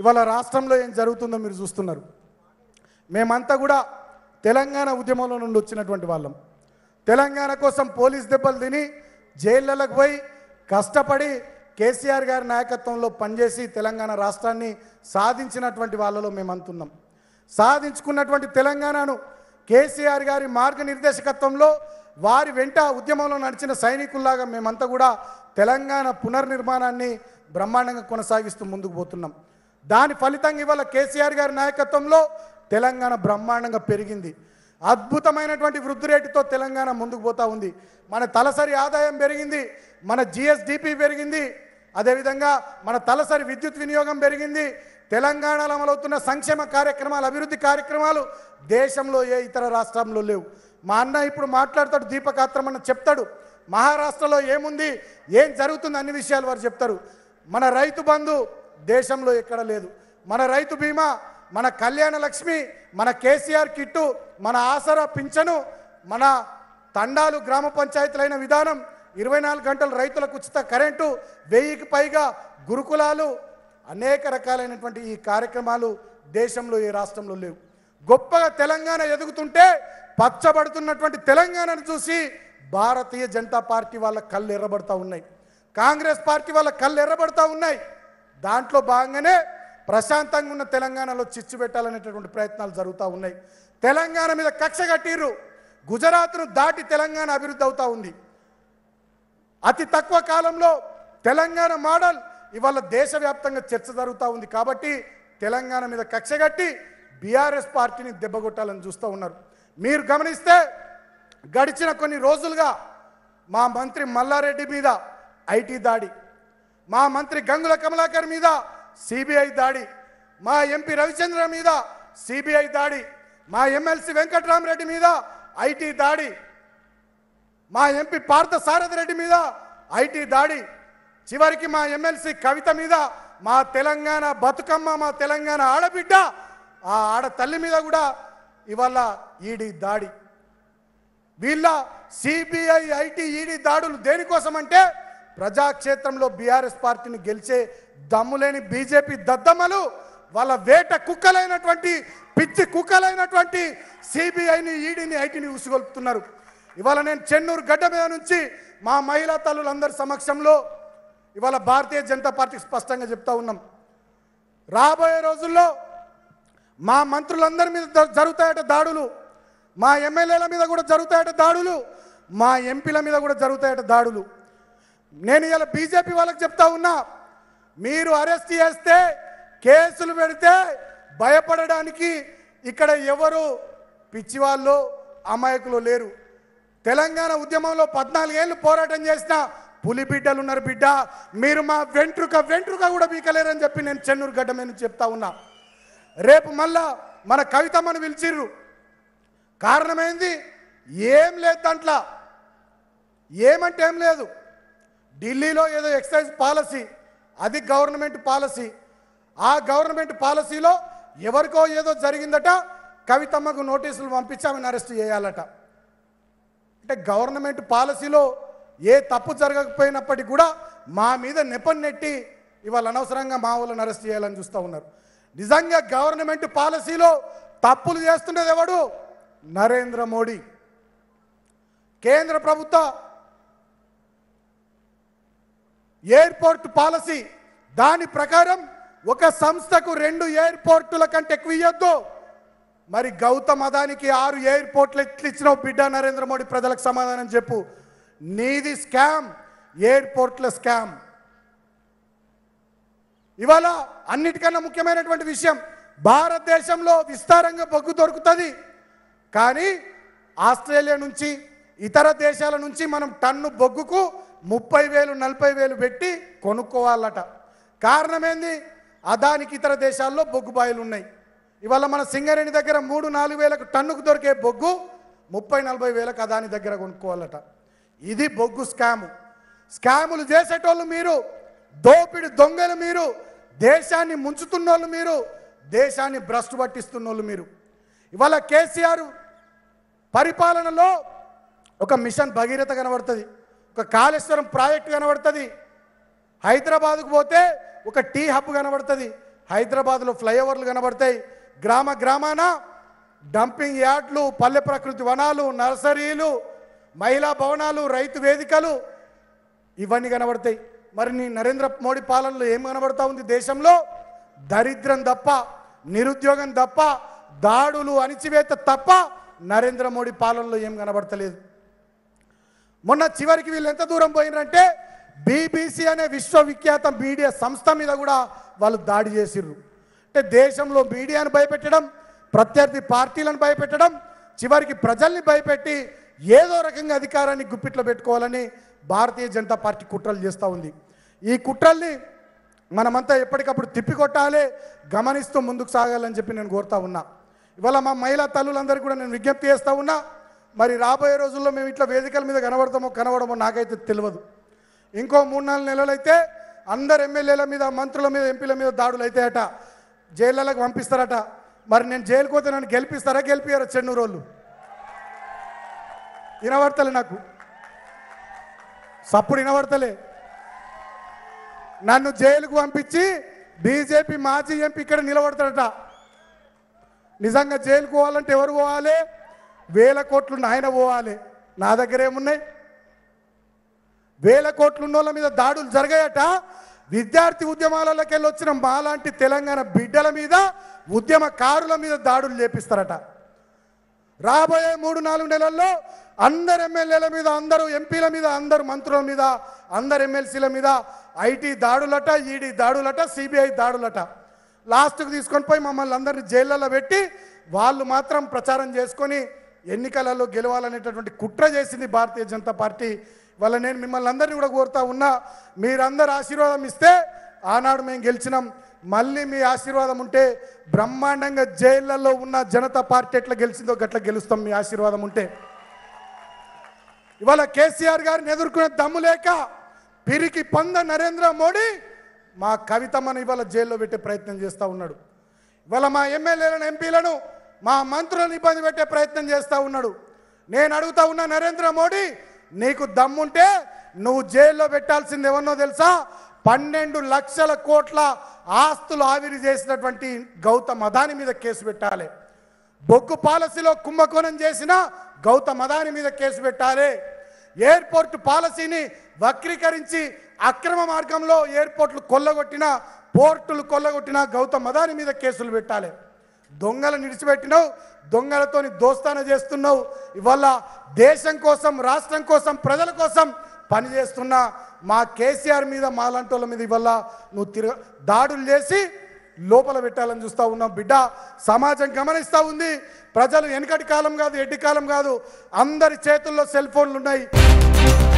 ఇవాళ రాష్ట్రంలో ఏం జరుగుతుందో మీరు చూస్తున్నారు మేమంతా కూడా తెలంగాణ ఉద్యమంలో నుండి వచ్చినటువంటి వాళ్ళం తెలంగాణ కోసం పోలీస్ దెబ్బలు తిని జైళ్ళలకు పోయి కష్టపడి కేసీఆర్ గారి నాయకత్వంలో పనిచేసి తెలంగాణ రాష్ట్రాన్ని సాధించినటువంటి వాళ్ళలో మేము అంతున్నాం సాధించుకున్నటువంటి తెలంగాణను కేసీఆర్ గారి మార్గనిర్దేశకత్వంలో వారి వెంట ఉద్యమంలో నడిచిన సైనికుల్లాగా మేమంతా కూడా తెలంగాణ పునర్నిర్మాణాన్ని బ్రహ్మాండంగా కొనసాగిస్తూ ముందుకు పోతున్నాం దాని ఫలితంగా ఇవాళ కేసీఆర్ గారి నాయకత్వంలో తెలంగాణ బ్రహ్మాండంగా పెరిగింది అద్భుతమైనటువంటి వృద్ధి రేటుతో తెలంగాణ ముందుకు పోతూ ఉంది మన తలసరి ఆదాయం పెరిగింది మన జిఎస్డిపి పెరిగింది అదేవిధంగా మన తలసరి విద్యుత్ వినియోగం పెరిగింది తెలంగాణలో అమలవుతున్న సంక్షేమ కార్యక్రమాలు అభివృద్ధి కార్యక్రమాలు దేశంలో ఏ ఇతర రాష్ట్రంలో లేవు మా అన్న ఇప్పుడు మాట్లాడతాడు దీపకాత్రమన్న చెప్తాడు మహారాష్ట్రలో ఏముంది ఏం జరుగుతుంది అన్ని విషయాలు వారు చెప్తారు మన రైతు బంధు దేశంలో ఎక్కడ లేదు మన రైతు బీమా మన కళ్యాణ లక్ష్మి మన కేసీఆర్ కిట్టు మన ఆసరా పింఛను మన తండాలు గ్రామ పంచాయతీలైన విధానం ఇరవై నాలుగు గంటలు రైతులకు ఉచిత కరెంటు వెయ్యికి పైగా గురుకులాలు అనేక రకాలైనటువంటి ఈ కార్యక్రమాలు దేశంలో ఈ రాష్ట్రంలో లేవు గొప్పగా తెలంగాణ ఎదుగుతుంటే పచ్చబడుతున్నటువంటి తెలంగాణను చూసి భారతీయ జనతా పార్టీ వాళ్ళ కళ్ళు ఎర్రబడతా ఉన్నాయి కాంగ్రెస్ పార్టీ వాళ్ళ కళ్ళు ఎర్రబడతా ఉన్నాయి దాంట్లో భాగంగానే ప్రశాంతంగా ఉన్న తెలంగాణలో చిచ్చు పెట్టాలనేటటువంటి ప్రయత్నాలు జరుగుతూ ఉన్నాయి తెలంగాణ మీద కక్ష కట్టిర్రు గుజరాత్ను దాటి తెలంగాణ అభివృద్ధి అవుతూ ఉంది అతి తక్కువ కాలంలో తెలంగాణ మోడల్ ఇవాళ దేశవ్యాప్తంగా చర్చ జరుగుతూ ఉంది కాబట్టి తెలంగాణ మీద కక్ష కట్టి బీఆర్ఎస్ పార్టీని దెబ్బగొట్టాలని చూస్తూ ఉన్నారు మీరు గమనిస్తే గడిచిన కొన్ని రోజులుగా మా మంత్రి మల్లారెడ్డి మీద ఐటీ దాడి మా మంత్రి గంగుల కమలాకర్ మీద సిబిఐ దాడి మా ఎంపీ రవిచంద్ర మీద సిబిఐ దాడి మా ఎమ్మెల్సీ వెంకట్రామరెడ్డి మీద ఐటీ దాడి మా ఎంపీ పార్థ సారథ రెడ్డి మీద ఐటీ దాడి చివరికి మా ఎమ్మెల్సీ కవిత మీద మా తెలంగాణ బతుకమ్మ మా తెలంగాణ ఆడబిడ్డ ఆ ఆడతల్లి మీద కూడా ఇవాళ ఈడీ దాడి వీళ్ళ సిబిఐ ఐటీ ఈడీ దాడులు దేనికోసం అంటే ప్రజాక్షేత్రంలో బీఆర్ఎస్ పార్టీని గెలిచే దమ్ములేని బీజేపీ దద్దమ్మలు వాళ్ళ వేట కుక్కలైనటువంటి పిచ్చి కుక్కలైనటువంటి సిబిఐని ఈడీని ఐటీని ఉసుగొల్పుతున్నారు ఇవాళ నేను చెన్నూరు గడ్డ మీద నుంచి మా మహిళా తల్లులందరి సమక్షంలో ఇవాళ భారతీయ జనతా పార్టీకి స్పష్టంగా చెప్తా ఉన్నాం రాబోయే రోజుల్లో మా మంత్రులందరి మీద జరుగుతాయట దాడులు మా ఎమ్మెల్యేల మీద కూడా జరుగుతాయట దాడులు మా ఎంపీల మీద కూడా జరుగుతాయట దాడులు నేను ఇలా బీజేపీ వాళ్ళకి చెప్తా ఉన్నా మీరు అరెస్ట్ చేస్తే కేసులు పెడితే భయపడడానికి ఇక్కడ ఎవరు పిచ్చివాళ్ళు అమాయకులు లేరు తెలంగాణ ఉద్యమంలో పద్నాలుగేళ్ళు పోరాటం చేసిన పులి బిడ్డలు ఉన్నారు బిడ్డ మీరు మా వెంట్రుక వెంట్రుక కూడా బీకలేరని చెప్పి నేను చెన్నూరు గడ్డ మీద చెప్తా ఉన్నా రేపు మళ్ళా మన కవితమ్మను పిలిచిర్రు కారణమైంది ఏం లేదు దాంట్లో ఏమంటే ఏం లేదు ఢిల్లీలో ఏదో ఎక్సైజ్ పాలసీ అది గవర్నమెంట్ పాలసీ ఆ గవర్నమెంట్ పాలసీలో ఎవరికో ఏదో జరిగిందట కవితమ్మకు నోటీసులు పంపించి అరెస్ట్ చేయాలట అంటే గవర్నమెంట్ పాలసీలో ఏ తప్పు జరగకపోయినప్పటికీ కూడా మా మీద నెట్టి ఇవాళ అనవసరంగా మా వాళ్ళని అరెస్ట్ చేయాలని చూస్తూ ఉన్నారు నిజంగా గవర్నమెంట్ పాలసీలో తప్పులు చేస్తుండేది ఎవడు నరేంద్ర మోడీ కేంద్ర ప్రభుత్వ ఎయిర్పోర్ట్ పాలసీ దాని ప్రకారం ఒక సంస్థకు రెండు ఎయిర్పోర్టుల కంటే ఎక్కువ ఇవ్వద్దు మరి గౌతమ్ అదానికి ఆరు ఎయిర్పోర్ట్లు ఎట్లు ఇచ్చిన బిడ్డ నరేంద్ర మోడీ ప్రజలకు సమాధానం చెప్పు నీది స్కామ్ ఎయిర్పోర్ట్ల స్కామ్ ఇవాళ అన్నిటికన్నా ముఖ్యమైనటువంటి విషయం భారతదేశంలో విస్తారంగా బొగ్గు దొరుకుతుంది కానీ ఆస్ట్రేలియా నుంచి ఇతర దేశాల నుంచి మనం టన్ను బొగ్గుకు ముప్పై వేలు నలభై వేలు పెట్టి కొనుక్కోవాలట కారణం ఏంది అదానికి ఇతర దేశాల్లో బొగ్గు బాయిలు ఉన్నాయి ఇవాళ మన సింగరేణి దగ్గర మూడు నాలుగు వేలకు టన్నుకు దొరికే బొగ్గు ముప్పై నలభై వేలకు అదాని దగ్గర కొనుక్కోవాలట ఇది బొగ్గు స్కాము స్కాములు చేసేటోళ్ళు మీరు దోపిడి దొంగలు మీరు దేశాన్ని ముంచుతున్నోళ్ళు మీరు దేశాన్ని భ్రష్టు పట్టిస్తున్నోళ్ళు మీరు ఇవాళ కేసీఆర్ పరిపాలనలో ఒక మిషన్ భగీరథ కనబడుతుంది ఒక కాళేశ్వరం ప్రాజెక్టు కనబడుతుంది హైదరాబాద్కు పోతే ఒక టీ హబ్ కనబడుతుంది హైదరాబాద్లో ఫ్లైఓవర్లు కనబడతాయి గ్రామ గ్రామాన డంపింగ్ యార్డ్లు పల్లె ప్రకృతి వనాలు నర్సరీలు మహిళా భవనాలు రైతు వేదికలు ఇవన్నీ కనబడతాయి మరి నీ నరేంద్ర మోడీ పాలనలో ఏం కనబడతా ఉంది దేశంలో దరిద్రం తప్ప నిరుద్యోగం తప్ప దాడులు అణిచివేత తప్ప నరేంద్ర మోడీ పాలనలో ఏం కనబడతలేదు మొన్న చివరికి వీళ్ళు ఎంత దూరం పోయినారంటే బీబీసీ అనే విశ్వవిఖ్యాత మీడియా సంస్థ మీద కూడా వాళ్ళు దాడి చేసిర్రు అంటే దేశంలో మీడియాను భయపెట్టడం ప్రత్యర్థి పార్టీలను భయపెట్టడం చివరికి ప్రజల్ని భయపెట్టి ఏదో రకంగా అధికారాన్ని గుప్పిట్లో పెట్టుకోవాలని భారతీయ జనతా పార్టీ కుట్రలు చేస్తూ ఉంది ఈ కుట్రల్ని మనమంతా ఎప్పటికప్పుడు తిప్పికొట్టాలి గమనిస్తూ ముందుకు సాగాలని చెప్పి నేను కోరుతా ఉన్నా ఇవాళ మా మహిళా తల్లులందరికీ కూడా నేను విజ్ఞప్తి చేస్తూ ఉన్నా మరి రాబోయే రోజుల్లో మేము ఇట్లా వేదికల మీద కనబడతామో కనబడమో నాకైతే తెలియదు ఇంకో మూడు నాలుగు నెలలు అయితే అందరు ఎమ్మెల్యేల మీద మంత్రుల మీద ఎంపీల మీద దాడులు అయితే అట జైళ్ళకు పంపిస్తారట మరి నేను జైలుకి పోతే నన్ను గెలిపిస్తారా గెలిపియారా చెన్నూరు వాళ్ళు వినబడతలే నాకు సప్పుడు వినబడతలే నన్ను జైలుకు పంపించి బీజేపీ మాజీ ఎంపీ ఇక్కడ నిలబడతాడట నిజంగా జైలుకు పోవాలంటే ఎవరు పోవాలి వేల కోట్లు ఆయన పోవాలి నా దగ్గర ఏమున్నాయి వేల కోట్లు మీద దాడులు జరగాయట విద్యార్థి ఉద్యమాలలోకెళ్ళి వచ్చిన మాలాంటి తెలంగాణ బిడ్డల మీద ఉద్యమకారుల మీద దాడులు చేపిస్తారట రాబోయే మూడు నాలుగు నెలల్లో అందరు ఎమ్మెల్యేల మీద అందరూ ఎంపీల మీద అందరు మంత్రుల మీద అందరు ఎమ్మెల్సీల మీద ఐటీ దాడులట ఈడీ దాడులట సిబిఐ దాడులట లాస్ట్కి తీసుకొని పోయి మమ్మల్ని అందరినీ జైళ్ళలో పెట్టి వాళ్ళు మాత్రం ప్రచారం చేసుకొని ఎన్నికలలో గెలవాలనేటటువంటి కుట్ర చేసింది భారతీయ జనతా పార్టీ వాళ్ళ నేను మిమ్మల్ని అందరినీ కూడా కోరుతా ఉన్నా మీరందరూ ఆశీర్వాదం ఇస్తే ఆనాడు మేము గెలిచినాం మళ్ళీ మీ ఆశీర్వాదం ఉంటే బ్రహ్మాండంగా జైళ్ళల్లో ఉన్న జనతా పార్టీ ఎట్లా గెలిచిందో గట్ల గెలుస్తాం మీ ఆశీర్వాదం ఉంటే ఇవాళ కేసీఆర్ గారిని ఎదుర్కొనే దమ్ము లేక పిరికి పొంద నరేంద్ర మోడీ మా కవితమ్మను ఇవాళ జైల్లో పెట్టే ప్రయత్నం చేస్తూ ఉన్నాడు ఇవాళ మా ఎమ్మెల్యేలను ఎంపీలను మా మంత్రులను ఇబ్బంది పెట్టే ప్రయత్నం చేస్తూ ఉన్నాడు నేను అడుగుతా ఉన్నా నరేంద్ర మోడీ నీకు దమ్ముంటే నువ్వు జైల్లో పెట్టాల్సింది ఎవరినో తెలుసా పన్నెండు లక్షల కోట్ల ఆస్తులు ఆవిరి చేసినటువంటి గౌతమ్ అదాని మీద కేసు పెట్టాలి బొగ్గు పాలసీలో కుంభకోణం చేసిన గౌతమ్ అదాని మీద కేసు పెట్టాలి ఎయిర్పోర్ట్ పాలసీని వక్రీకరించి అక్రమ మార్గంలో ఎయిర్పోర్ట్లు కొల్లగొట్టిన పోర్టులు కొల్లగొట్టిన గౌతమ్ అదాని మీద కేసులు పెట్టాలి దొంగలు నిడిచిపెట్టినావు దొంగలతోని దోస్తాన చేస్తున్నావు ఇవాళ దేశం కోసం రాష్ట్రం కోసం ప్రజల కోసం పనిచేస్తున్న మా కేసీఆర్ మీద మాలాంటి మీద ఇవాళ నువ్వు తిరగ దాడులు చేసి లోపల పెట్టాలని చూస్తూ ఉన్నాం బిడ్డ సమాజం గమనిస్తూ ఉంది ప్రజలు వెనకటి కాలం కాదు ఎడ్డి కాలం కాదు అందరి చేతుల్లో సెల్ ఫోన్లు ఉన్నాయి